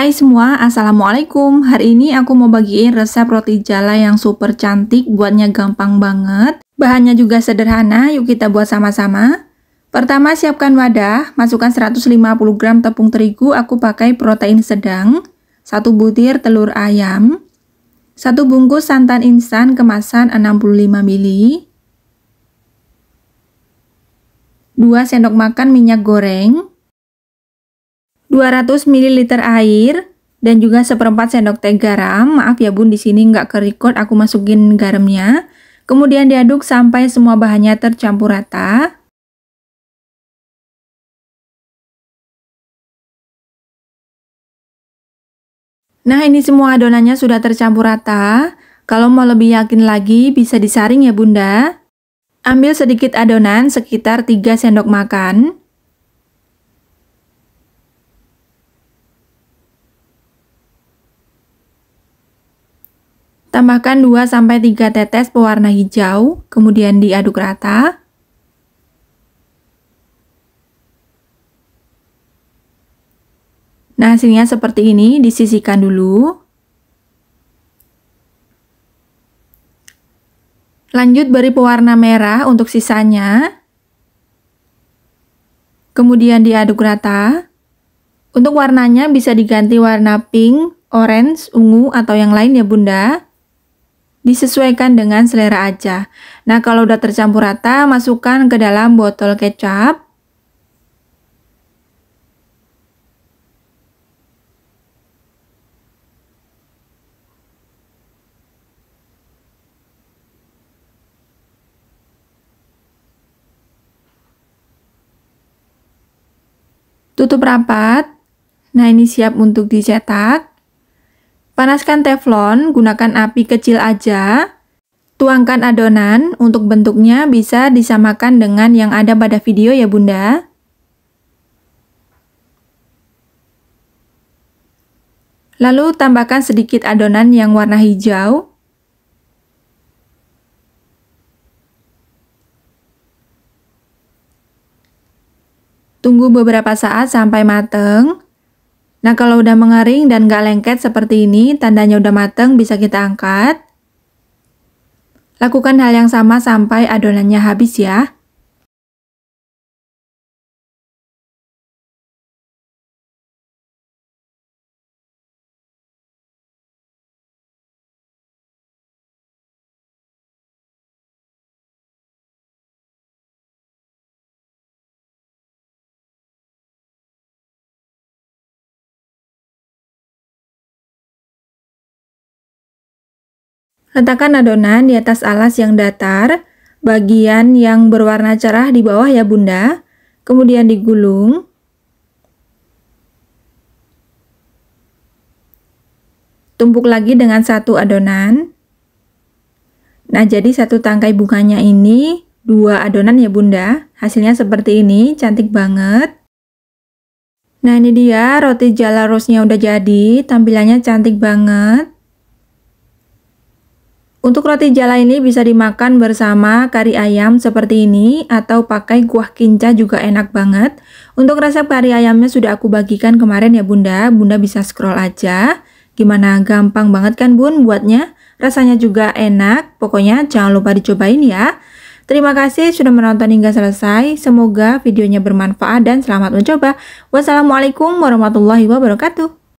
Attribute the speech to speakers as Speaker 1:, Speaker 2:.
Speaker 1: Hai semua, Assalamualaikum Hari ini aku mau bagiin resep roti jala yang super cantik Buatnya gampang banget Bahannya juga sederhana, yuk kita buat sama-sama Pertama siapkan wadah Masukkan 150 gram tepung terigu Aku pakai protein sedang satu butir telur ayam satu bungkus santan instan kemasan 65 ml 2 sendok makan minyak goreng 200 ml air dan juga seperempat sendok teh garam. Maaf ya bun, di sini nggak ke record, aku masukin
Speaker 2: garamnya. Kemudian diaduk sampai semua bahannya tercampur rata. Nah ini semua adonannya sudah tercampur rata. Kalau mau lebih
Speaker 1: yakin lagi bisa disaring ya bunda. Ambil sedikit adonan sekitar 3 sendok makan. Tambahkan 2-3 tetes pewarna hijau, kemudian diaduk rata. Nah, hasilnya seperti ini, disisihkan dulu. Lanjut beri pewarna merah untuk sisanya. Kemudian diaduk rata. Untuk warnanya bisa diganti warna pink, orange, ungu, atau yang lain ya bunda disesuaikan dengan selera aja. Nah, kalau udah tercampur rata, masukkan ke dalam botol kecap. Tutup rapat. Nah, ini siap untuk dicetak. Panaskan teflon, gunakan api kecil aja. Tuangkan adonan, untuk bentuknya bisa disamakan dengan yang ada pada video ya bunda. Lalu tambahkan sedikit adonan yang warna hijau. Tunggu beberapa saat sampai mateng. Nah kalau udah mengering dan gak lengket seperti ini, tandanya udah mateng bisa kita angkat.
Speaker 2: Lakukan hal yang sama sampai adonannya habis ya. Letakkan adonan di atas alas yang datar, bagian yang berwarna cerah di bawah ya bunda,
Speaker 1: kemudian digulung. Tumpuk lagi dengan satu adonan. Nah, jadi satu tangkai bunganya ini dua adonan ya bunda. Hasilnya seperti ini, cantik banget. Nah, ini dia roti jala rose-nya udah jadi, tampilannya cantik banget. Untuk roti jala ini bisa dimakan bersama kari ayam seperti ini atau pakai kuah kinca juga enak banget. Untuk resep kari ayamnya sudah aku bagikan kemarin ya bunda, bunda bisa scroll aja. Gimana gampang banget kan bun buatnya, rasanya juga enak, pokoknya jangan lupa dicobain ya. Terima kasih sudah menonton hingga selesai, semoga
Speaker 2: videonya bermanfaat dan selamat mencoba. Wassalamualaikum warahmatullahi wabarakatuh.